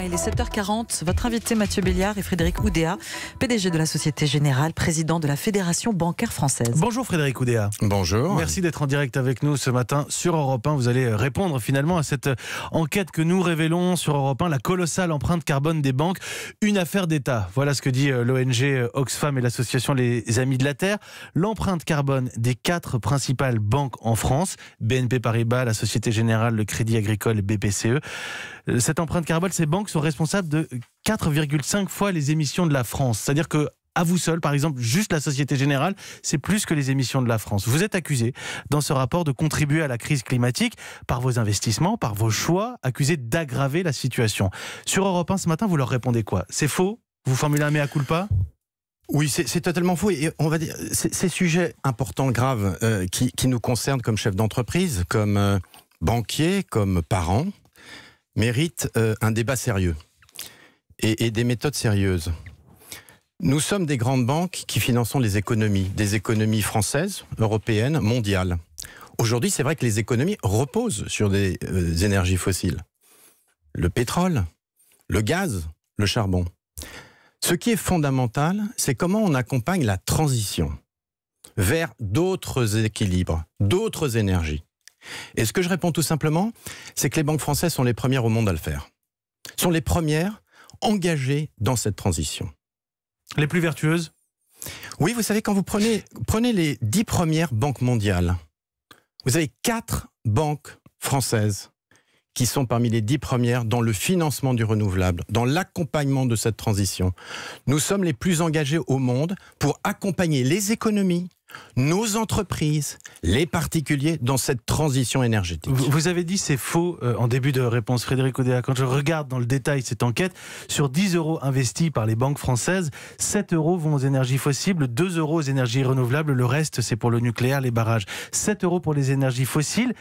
Il est 7h40. Votre invité Mathieu Béliard et Frédéric Oudéa, PDG de la Société Générale, président de la Fédération bancaire française. Bonjour Frédéric Oudéa. Bonjour. Merci d'être en direct avec nous ce matin sur Europe 1. Vous allez répondre finalement à cette enquête que nous révélons sur Europe 1, la colossale empreinte carbone des banques, une affaire d'État. Voilà ce que dit euh, l'ONG euh, Oxfam et l'association Les Amis de la Terre. L'empreinte carbone des quatre principales banques en France, BNP Paribas, la Société Générale, le Crédit Agricole, et BPCE. Euh, cette empreinte carbone, c'est sont responsables de 4,5 fois les émissions de la France. C'est-à-dire que à vous seul, par exemple, juste la Société Générale, c'est plus que les émissions de la France. Vous êtes accusé dans ce rapport de contribuer à la crise climatique par vos investissements, par vos choix, accusés d'aggraver la situation. Sur Europe 1 ce matin, vous leur répondez quoi C'est faux Vous formulez un mea culpa oui, c'est totalement faux. Et on va dire, ces sujets importants, graves, euh, qui, nous concernent comme chef d'entreprise, comme euh, banquier, comme parents mérite euh, un débat sérieux et, des méthodes sérieuses. Nous sommes des grandes banques qui finançons les économies, des économies françaises, européennes, mondiales. Aujourd'hui, c'est vrai que les économies reposent sur des euh, énergies fossiles. Le pétrole, le gaz, le charbon. Ce qui est fondamental, c'est comment on accompagne la transition vers d'autres équilibres, d'autres énergies. Et ce que je réponds tout simplement, c'est que les banques françaises sont les premières au monde à le faire. Sont les premières engagées dans cette transition. Les plus vertueuses Oui, vous savez, quand vous prenez, les dix premières banques mondiales, vous avez quatre banques françaises qui sont parmi les dix premières dans le financement du renouvelable, dans l'accompagnement de cette transition. Nous sommes les plus engagés au monde pour accompagner les économies, nos entreprises, les particuliers dans cette transition énergétique. Vous avez dit c'est faux euh, en début de réponse, Frédéric Odea. Quand je regarde dans le détail cette enquête, sur 10 euros investis par les banques françaises, 7 euros vont aux énergies fossiles, 2 euros aux énergies renouvelables, le reste c'est pour le nucléaire, les barrages. 7 euros pour les énergies fossiles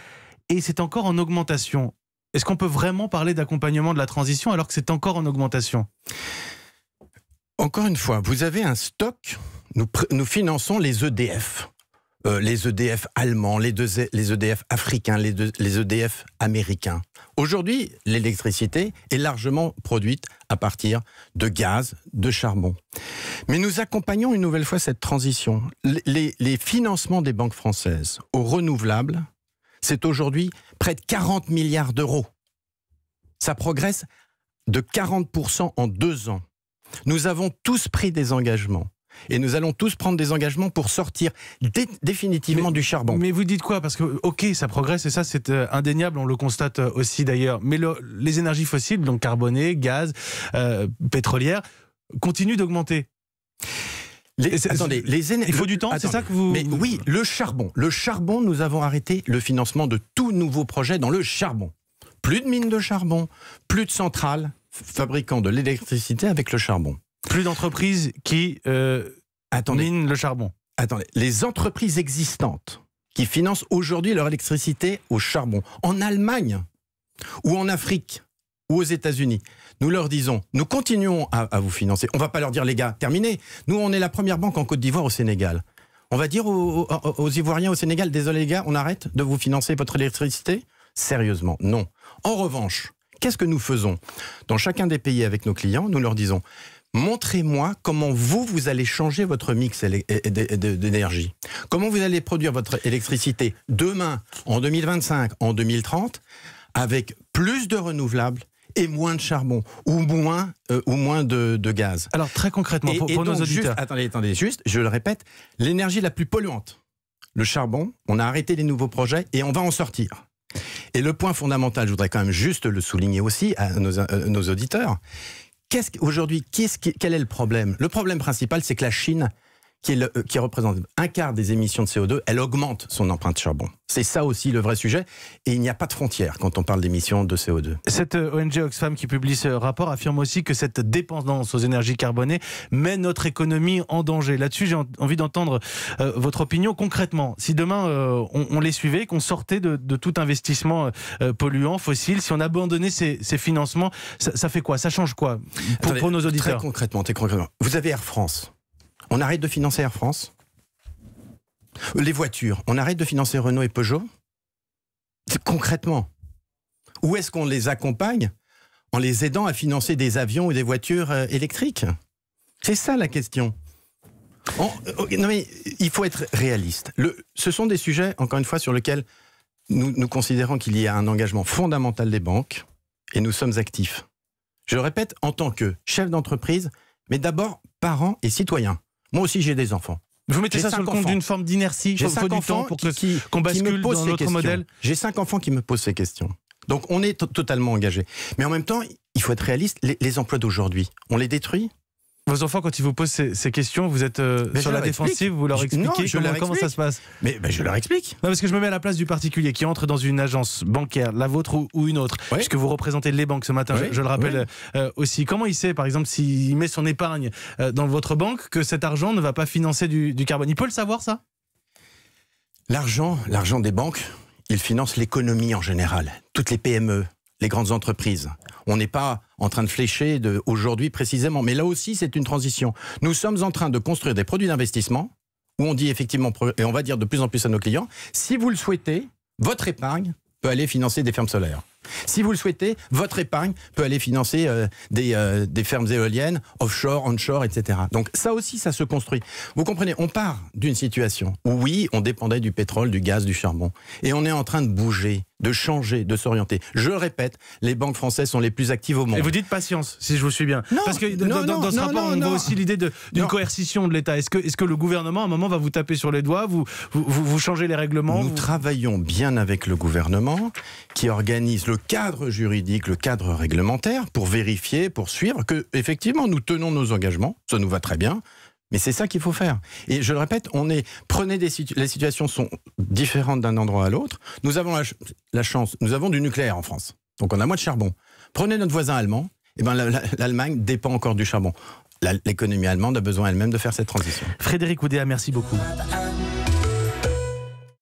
et c'est encore en augmentation. Est-ce qu'on peut vraiment parler d'accompagnement de la transition alors que c'est encore en augmentation encore une fois, vous avez un stock, nous, nous finançons les EDF. Euh, les EDF allemands, les, deux, e, les EDF africains, les, deux, les EDF américains. Aujourd'hui, l'électricité est largement produite à partir de gaz, de charbon. Mais nous accompagnons une nouvelle fois cette transition. Les, les financements des banques françaises aux renouvelables, c'est aujourd'hui près de 40 milliards d'euros. Ça progresse de 40% en deux ans. Nous avons tous pris des engagements. Et nous allons tous prendre des engagements pour sortir définitivement du charbon. Mais vous dites quoi Parce que, ok, ça progresse et ça, c'est euh, indéniable, on le constate euh, aussi d'ailleurs. Mais les énergies fossiles, donc carbonées, gaz, euh, pétrolières, continuent d'augmenter. attendez, les il faut du temps, c'est ça que vous. Mais oui, le charbon. Le charbon, nous avons arrêté le financement de tout nouveau projet dans le charbon. Plus de mines de charbon, plus de centrales, fabricants de l'électricité avec le charbon. Plus d'entreprises qui euh, Attendez. le charbon. Attendez, les entreprises existantes qui financent aujourd'hui leur électricité au charbon, en Allemagne ou en Afrique ou aux États-Unis, nous leur disons, nous continuons à, vous financer. On ne va pas leur dire, les gars, terminé. Nous, on est la première banque en Côte d'Ivoire au Sénégal. On va dire aux, aux, Ivoiriens au Sénégal, désolé les gars, on arrête de vous financer votre électricité Sérieusement, non. En revanche, Qu'est-ce que nous faisons Dans chacun des pays avec nos clients, nous leur disons montrez-moi comment vous, vous allez changer votre mix d'énergie. Comment vous allez produire votre électricité demain, en 2025, en 2030, avec plus de renouvelables et moins de charbon ou moins euh, moins de, gaz. Alors très concrètement pour, nos auditeurs. attendez, attendez, juste, je le répète, l'énergie la plus polluante, le charbon. On a arrêté les nouveaux projets et on va en sortir. Et le point fondamental, je voudrais quand même juste le souligner aussi à nos, euh, auditeurs. Aujourd'hui, quel est le problème Le problème principal, c'est que la Chine qui, euh, qui représente un quart des émissions de CO2, elle augmente son empreinte charbon. C'est ça aussi le vrai sujet. Et il n'y a pas de frontière quand on parle d'émissions de CO2. Cette euh, ONG Oxfam qui publie ce rapport affirme aussi que cette dépendance aux énergies carbonées met notre économie en danger. Là-dessus, j'ai envie d'entendre euh, votre opinion concrètement. Si demain on, les suivait, qu'on sortait de, tout investissement polluant, fossile, si on abandonnait ces, financements, ça, fait quoi Ça change quoi pour, pour nos auditeurs Très concrètement, très concrètement. Vous avez Air France on arrête de financer Air France. Les voitures, on arrête de financer Renault et Peugeot. Concrètement, où est-ce qu'on les accompagne en les aidant à financer des avions ou des voitures euh, électriques C'est ça la question. Euh, non mais il faut être réaliste. ce sont des sujets, encore une fois, sur lesquels nous, nous considérons qu'il y a un engagement fondamental des banques et nous sommes actifs. Je le répète, en tant que chef d'entreprise, mais d'abord parents et citoyens. Moi aussi, j'ai des enfants. Vous mettez ça sur le compte d'une forme d'inertie J'ai cinq enfants pour qu'on bascule dans notre modèle J'ai cinq enfants qui me posent ces questions. Donc on est totalement engagé. Mais en même temps, il faut être réaliste, les emplois d'aujourd'hui, on les détruit vos enfants, quand ils vous posent ces, questions, vous êtes euh, sur la défensive, vous leur expliquez comment, ça se passe Mais je leur explique. Non, parce que je me mets à la place du particulier qui entre dans une agence bancaire, la vôtre ou, une autre, puisque vous représentez les banques ce matin, je, le rappelle euh, aussi. Comment il sait, par exemple, s'il met son épargne euh, dans votre banque, que cet argent ne va pas financer du, du carbone Il peut le savoir, ça L'argent, l'argent des banques, il finance l'économie en général, toutes les PME, les grandes entreprises. On n'est pas en train de flécher aujourd'hui précisément. Mais là aussi, c'est une transition. Nous sommes en train de construire des produits d'investissement où on dit effectivement, et on va dire de plus en plus à nos clients, si vous le souhaitez, votre épargne peut aller financer des fermes solaires. Si vous le souhaitez, votre épargne peut aller financer euh, des, euh, des, fermes éoliennes, offshore, onshore, etc. Donc ça aussi, ça se construit. Vous comprenez, on part d'une situation où oui, on dépendait du pétrole, du gaz, du charbon. Et on est en train de bouger de changer, de s'orienter. Je répète, les banques françaises sont les plus actives au monde. Et vous dites patience, si je vous suis bien. Non, Parce que dans, ce rapport, on voit aussi l'idée d'une coercition de l'État. Est-ce que, est que le gouvernement, à un moment, va vous taper sur les doigts, vous, vous, vous changez les règlements Nous travaillons bien avec le gouvernement qui organise le cadre juridique, le cadre réglementaire pour vérifier, pour suivre que, effectivement, nous tenons nos engagements. Ça nous va très bien. Mais c'est ça qu'il faut faire. Et je le répète, on est prenez les situations sont différentes d'un endroit à l'autre. Nous avons la, chance, nous avons du nucléaire en France, donc on a moins de charbon. Prenez notre voisin allemand, et eh ben l'Allemagne dépend encore du charbon. L'économie allemande a besoin elle-même de faire cette transition. Frédéric Oudéa, merci beaucoup.